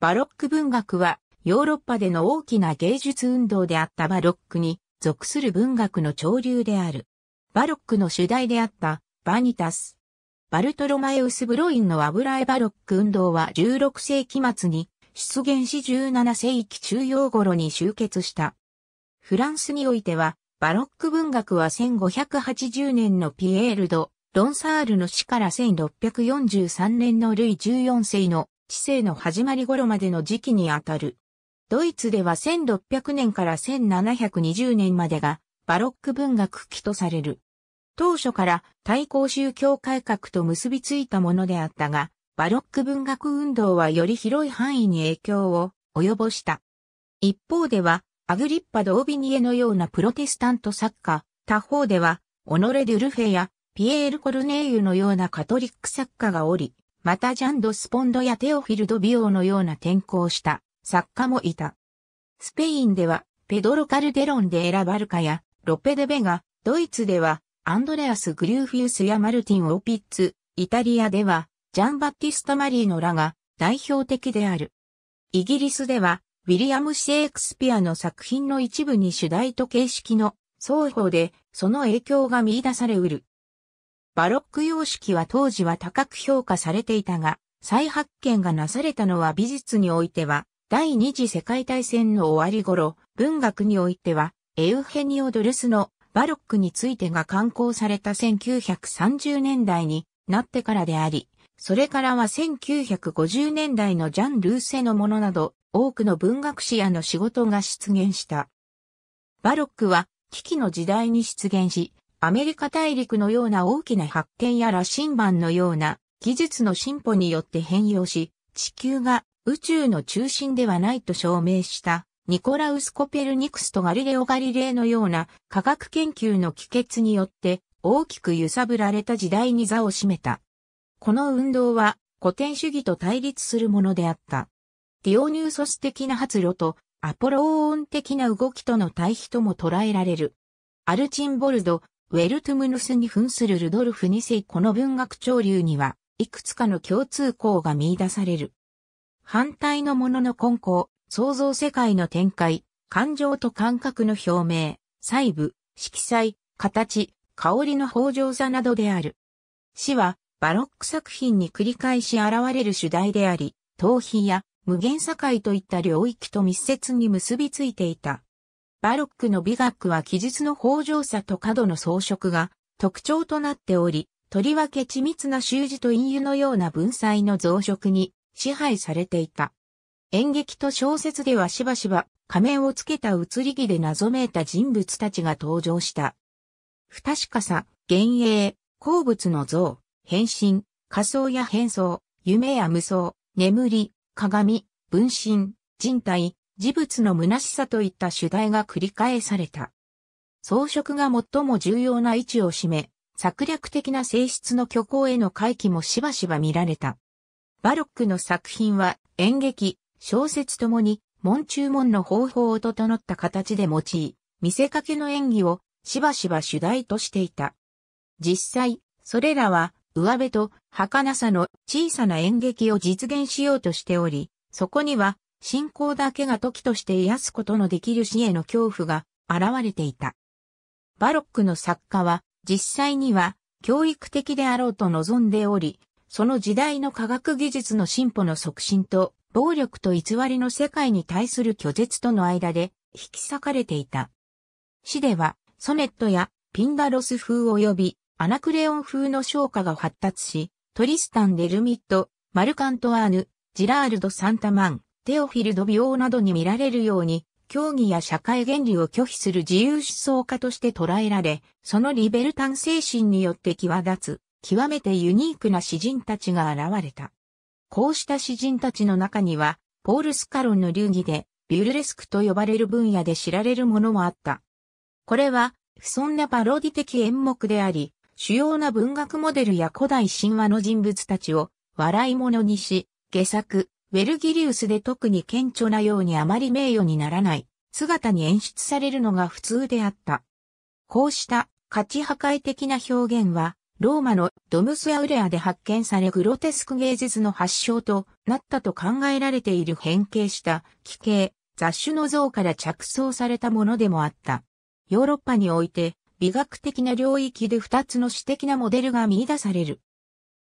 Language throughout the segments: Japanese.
バロック文学はヨーロッパでの大きな芸術運動であったバロックに属する文学の潮流である。バロックの主題であったバニタス。バルトロマエウス・ブロインの油絵バロック運動は16世紀末に出現し17世紀中央頃に集結した。フランスにおいてはバロック文学は1580年のピエール・ド・ロンサールの死から1643年のルイ14世の治世の始まり頃までの時期にあたる。ドイツでは1600年から1720年までがバロック文学期とされる。当初から対抗宗教改革と結びついたものであったが、バロック文学運動はより広い範囲に影響を及ぼした。一方では、アグリッパ・ドービニエのようなプロテスタント作家、他方では、オノレ・デュルフェやピエール・コルネーユのようなカトリック作家がおり、またジャンド・スポンドやテオフィルド・ビオーのような転校した作家もいた。スペインではペドロ・カルデロン・でエラ・バルカやロペ・デ・ベガ、ドイツではアンドレアス・グリューフィウスやマルティン・オピッツ、イタリアではジャン・バッティスタ・マリーノらが代表的である。イギリスではウィリアム・シェイクスピアの作品の一部に主題と形式の双方でその影響が見出されうる。バロック様式は当時は高く評価されていたが、再発見がなされたのは美術においては、第二次世界大戦の終わり頃、文学においては、エウヘニオ・ドルスのバロックについてが刊行された1930年代になってからであり、それからは1950年代のジャン・ルーセのものなど、多くの文学史やの仕事が出現した。バロックは、危機の時代に出現し、アメリカ大陸のような大きな発見や羅針盤のような技術の進歩によって変容し、地球が宇宙の中心ではないと証明したニコラウス・コペルニクスとガリレオ・ガリレイのような科学研究の帰結によって大きく揺さぶられた時代に座を占めた。この運動は古典主義と対立するものであった。ディオニューソス的な発露とアポロオーン的な動きとの対比とも捉えられる。アルチンボルド、ウェルトゥムヌスに扮するルドルフ2世この文学潮流には、いくつかの共通項が見出される。反対のものの根拠、創造世界の展開、感情と感覚の表明、細部、色彩、形、香りの豊穣さなどである。詩は、バロック作品に繰り返し現れる主題であり、逃避や無限境といった領域と密接に結びついていた。バロックの美学は記述の豊穣さと角の装飾が特徴となっており、とりわけ緻密な習字と隠喩のような文才の増殖に支配されていた。演劇と小説ではしばしば仮面をつけた移り気で謎めいた人物たちが登場した。不確かさ、幻影、鉱物の像、変身、仮想や変装、夢や無双、眠り、鏡、分身、人体、事物の虚しさといった主題が繰り返された。装飾が最も重要な位置を占め、策略的な性質の虚構への回帰もしばしば見られた。バロックの作品は演劇、小説ともに門中門の方法を整った形で用い、見せかけの演技をしばしば主題としていた。実際、それらは上辺と儚さの小さな演劇を実現しようとしており、そこには信仰だけが時として癒すことのできる死への恐怖が現れていた。バロックの作家は実際には教育的であろうと望んでおり、その時代の科学技術の進歩の促進と暴力と偽りの世界に対する拒絶との間で引き裂かれていた。詩ではソネットやピンダロス風及びアナクレオン風の昇華が発達し、トリスタン・デルミット、マルカントワーヌ、ジラールド・サンタマン、テオフィルド病などに見られるように、競技や社会原理を拒否する自由思想家として捉えられ、そのリベルタン精神によって際立つ、極めてユニークな詩人たちが現れた。こうした詩人たちの中には、ポール・スカロンの流儀で、ビュルレスクと呼ばれる分野で知られるものもあった。これは、不遜なパロディ的演目であり、主要な文学モデルや古代神話の人物たちを笑い物にし、下作、ウェルギリウスで特に顕著なようにあまり名誉にならない姿に演出されるのが普通であった。こうした価値破壊的な表現は、ローマのドムスアウレアで発見されグロテスク芸術の発祥となったと考えられている変形した奇形、雑種の像から着想されたものでもあった。ヨーロッパにおいて美学的な領域で二つの詩的なモデルが見出される。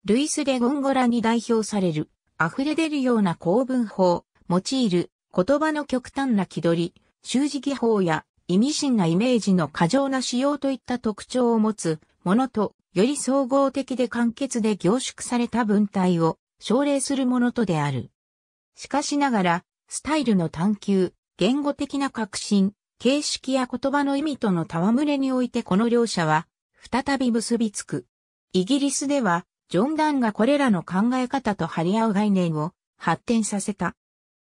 ルイス・デ・ゴンゴラに代表される溢れ出るような構文法、用いる言葉の極端な気取り、習字技法や意味深なイメージの過剰な使用といった特徴を持つものと、より総合的で簡潔で凝縮された文体を奨励するものとである。しかしながら、スタイルの探求、言語的な革新、形式や言葉の意味との戯れにおいてこの両者は、再び結びつく。イギリスでは、ジョン・ダンがこれらの考え方と張り合う概念を発展させた。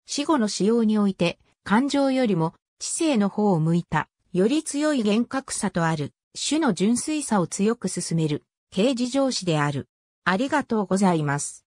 死後の使用において、感情よりも知性の方を向いた、より強い厳格さとある、種の純粋さを強く進める、刑事上司である。ありがとうございます。